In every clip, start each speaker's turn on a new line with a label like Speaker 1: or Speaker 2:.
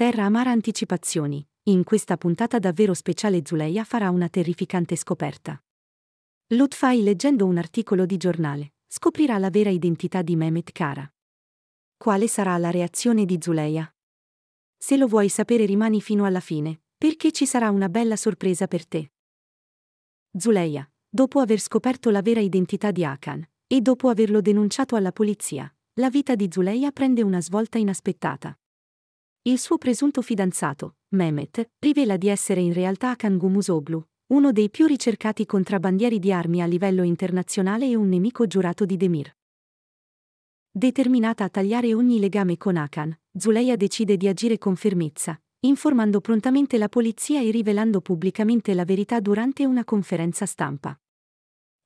Speaker 1: Terra Amara Anticipazioni. In questa puntata davvero speciale Zuleia farà una terrificante scoperta. Lutfai leggendo un articolo di giornale, scoprirà la vera identità di Mehmet Kara. Quale sarà la reazione di Zuleia? Se lo vuoi sapere rimani fino alla fine, perché ci sarà una bella sorpresa per te. Zuleia, dopo aver scoperto la vera identità di Akan, e dopo averlo denunciato alla polizia, la vita di Zuleia prende una svolta inaspettata. Il suo presunto fidanzato, Mehmet, rivela di essere in realtà Kangum Musoglu, uno dei più ricercati contrabbandieri di armi a livello internazionale e un nemico giurato di Demir. Determinata a tagliare ogni legame con Akan, Zuleia decide di agire con fermezza, informando prontamente la polizia e rivelando pubblicamente la verità durante una conferenza stampa.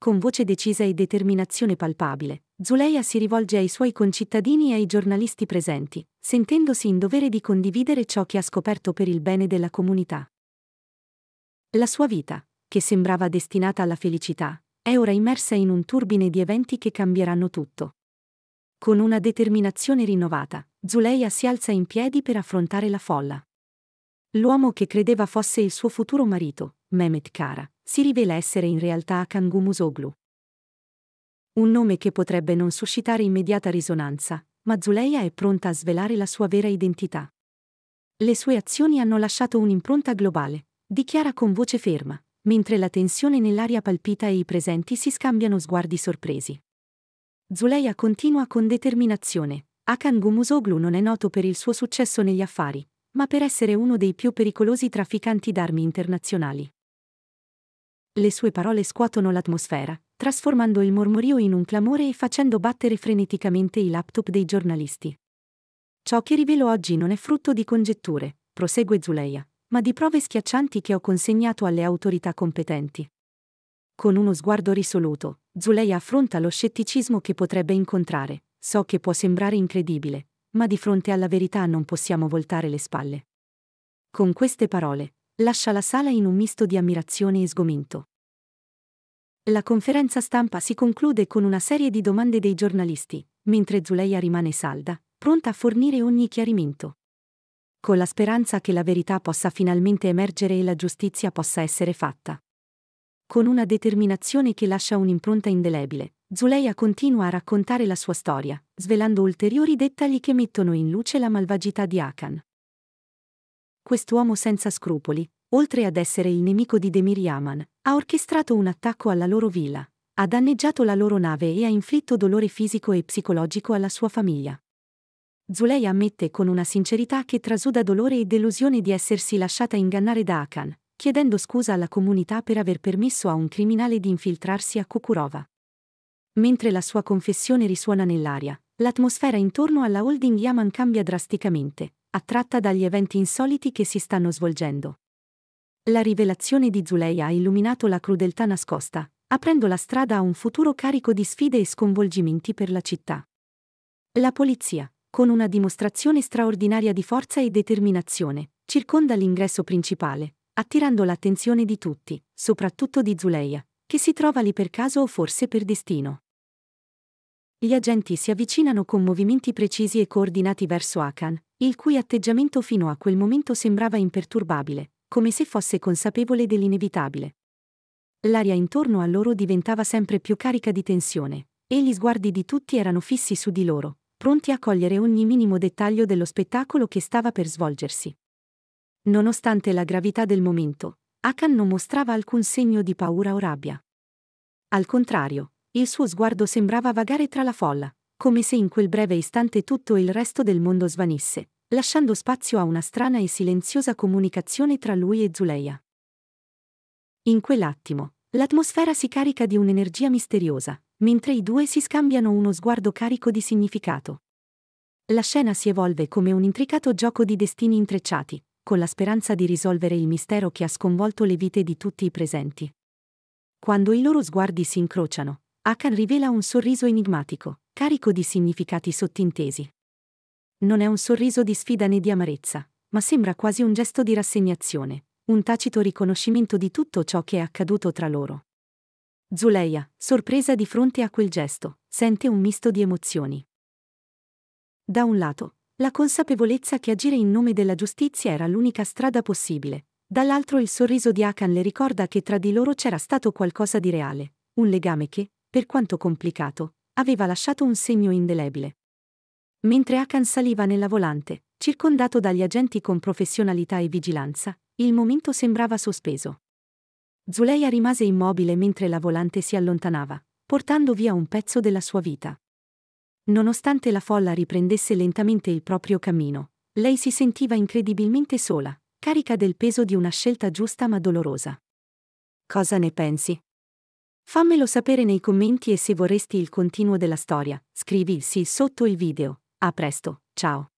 Speaker 1: Con voce decisa e determinazione palpabile, Zuleia si rivolge ai suoi concittadini e ai giornalisti presenti, sentendosi in dovere di condividere ciò che ha scoperto per il bene della comunità. La sua vita, che sembrava destinata alla felicità, è ora immersa in un turbine di eventi che cambieranno tutto. Con una determinazione rinnovata, Zuleia si alza in piedi per affrontare la folla. L'uomo che credeva fosse il suo futuro marito, Mehmet Kara, si rivela essere in realtà Akan Musoglu. Un nome che potrebbe non suscitare immediata risonanza, ma Zuleia è pronta a svelare la sua vera identità. Le sue azioni hanno lasciato un'impronta globale, dichiara con voce ferma, mentre la tensione nell'aria palpita e i presenti si scambiano sguardi sorpresi. Zuleia continua con determinazione. Akan Gumusoglu non è noto per il suo successo negli affari, ma per essere uno dei più pericolosi trafficanti d'armi internazionali. Le sue parole scuotono l'atmosfera, trasformando il mormorio in un clamore e facendo battere freneticamente i laptop dei giornalisti. Ciò che rivelo oggi non è frutto di congetture, prosegue Zuleia, ma di prove schiaccianti che ho consegnato alle autorità competenti. Con uno sguardo risoluto, Zuleia affronta lo scetticismo che potrebbe incontrare. So che può sembrare incredibile, ma di fronte alla verità non possiamo voltare le spalle. Con queste parole, lascia la sala in un misto di ammirazione e sgomento. La conferenza stampa si conclude con una serie di domande dei giornalisti, mentre Zuleia rimane salda, pronta a fornire ogni chiarimento. Con la speranza che la verità possa finalmente emergere e la giustizia possa essere fatta. Con una determinazione che lascia un'impronta indelebile, Zuleia continua a raccontare la sua storia, svelando ulteriori dettagli che mettono in luce la malvagità di Akan. Quest'uomo senza scrupoli, oltre ad essere il nemico di Demir Yaman, ha orchestrato un attacco alla loro villa, ha danneggiato la loro nave e ha inflitto dolore fisico e psicologico alla sua famiglia. Zuleia ammette con una sincerità che trasuda dolore e delusione di essersi lasciata ingannare da Akan, chiedendo scusa alla comunità per aver permesso a un criminale di infiltrarsi a Kukurova. Mentre la sua confessione risuona nell'aria, l'atmosfera intorno alla holding Yaman cambia drasticamente, attratta dagli eventi insoliti che si stanno svolgendo. La rivelazione di Zuleia ha illuminato la crudeltà nascosta, aprendo la strada a un futuro carico di sfide e sconvolgimenti per la città. La polizia, con una dimostrazione straordinaria di forza e determinazione, circonda l'ingresso principale, attirando l'attenzione di tutti, soprattutto di Zuleia, che si trova lì per caso o forse per destino. Gli agenti si avvicinano con movimenti precisi e coordinati verso Akan, il cui atteggiamento fino a quel momento sembrava imperturbabile, come se fosse consapevole dell'inevitabile. L'aria intorno a loro diventava sempre più carica di tensione, e gli sguardi di tutti erano fissi su di loro, pronti a cogliere ogni minimo dettaglio dello spettacolo che stava per svolgersi. Nonostante la gravità del momento, Akan non mostrava alcun segno di paura o rabbia. Al contrario, il suo sguardo sembrava vagare tra la folla, come se in quel breve istante tutto il resto del mondo svanisse, lasciando spazio a una strana e silenziosa comunicazione tra lui e Zuleia. In quell'attimo, l'atmosfera si carica di un'energia misteriosa, mentre i due si scambiano uno sguardo carico di significato. La scena si evolve come un intricato gioco di destini intrecciati, con la speranza di risolvere il mistero che ha sconvolto le vite di tutti i presenti. Quando i loro sguardi si incrociano, Akan rivela un sorriso enigmatico, carico di significati sottintesi. Non è un sorriso di sfida né di amarezza, ma sembra quasi un gesto di rassegnazione, un tacito riconoscimento di tutto ciò che è accaduto tra loro. Zuleia, sorpresa di fronte a quel gesto, sente un misto di emozioni. Da un lato, la consapevolezza che agire in nome della giustizia era l'unica strada possibile. Dall'altro il sorriso di Akan le ricorda che tra di loro c'era stato qualcosa di reale, un legame che, per quanto complicato, aveva lasciato un segno indelebile. Mentre Akan saliva nella volante, circondato dagli agenti con professionalità e vigilanza, il momento sembrava sospeso. Zuleia rimase immobile mentre la volante si allontanava, portando via un pezzo della sua vita. Nonostante la folla riprendesse lentamente il proprio cammino, lei si sentiva incredibilmente sola, carica del peso di una scelta giusta ma dolorosa. Cosa ne pensi? Fammelo sapere nei commenti e se vorresti il continuo della storia, scrivi sì sotto il video. A presto, ciao!